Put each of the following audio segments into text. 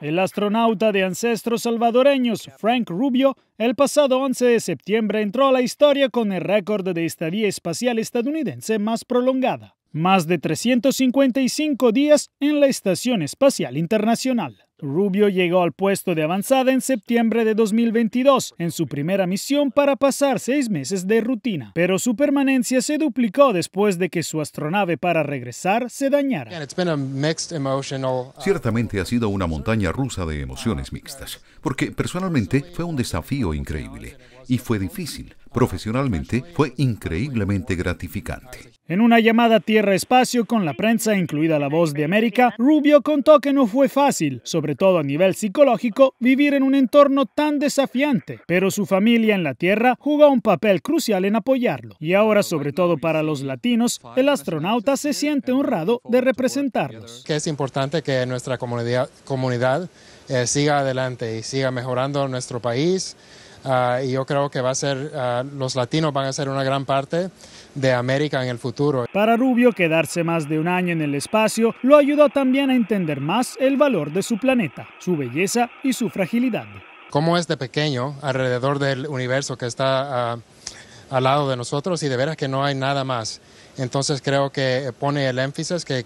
El astronauta de ancestros salvadoreños, Frank Rubio, el pasado 11 de septiembre entró a la historia con el récord de estadía espacial estadounidense más prolongada más de 355 días en la Estación Espacial Internacional. Rubio llegó al puesto de avanzada en septiembre de 2022, en su primera misión para pasar seis meses de rutina, pero su permanencia se duplicó después de que su astronave para regresar se dañara. Uh, Ciertamente ha sido una montaña rusa de emociones mixtas, porque personalmente fue un desafío increíble y fue difícil Profesionalmente fue increíblemente gratificante. En una llamada tierra-espacio con la prensa, incluida la voz de América, Rubio contó que no fue fácil, sobre todo a nivel psicológico, vivir en un entorno tan desafiante, pero su familia en la tierra jugó un papel crucial en apoyarlo. Y ahora, sobre todo para los latinos, el astronauta se siente honrado de representarlos. Es importante que nuestra comunidad, eh, siga adelante y siga mejorando nuestro país. Ah, y yo creo que va a ser, ah, los latinos van a ser una gran parte de América en el futuro. Para Rubio, quedarse más de un año en el espacio lo ayudó también a entender más el valor de su planeta, su belleza y su fragilidad. Como es de pequeño alrededor del universo que está ah, al lado de nosotros y de veras que no hay nada más. Entonces creo que pone el énfasis que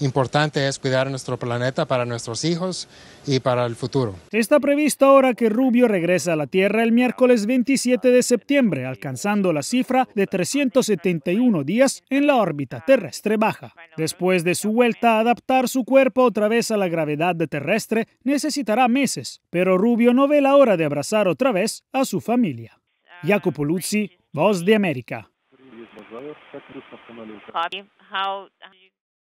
importante es cuidar nuestro planeta para nuestros hijos y para el futuro. Está previsto ahora que Rubio regresa a la Tierra el miércoles 27 de septiembre, alcanzando la cifra de 371 días en la órbita terrestre baja. Después de su vuelta a adaptar su cuerpo otra vez a la gravedad terrestre, necesitará meses, pero Rubio no ve la hora de abrazar otra vez a su familia. Jacopo Luzzi, Voz de América.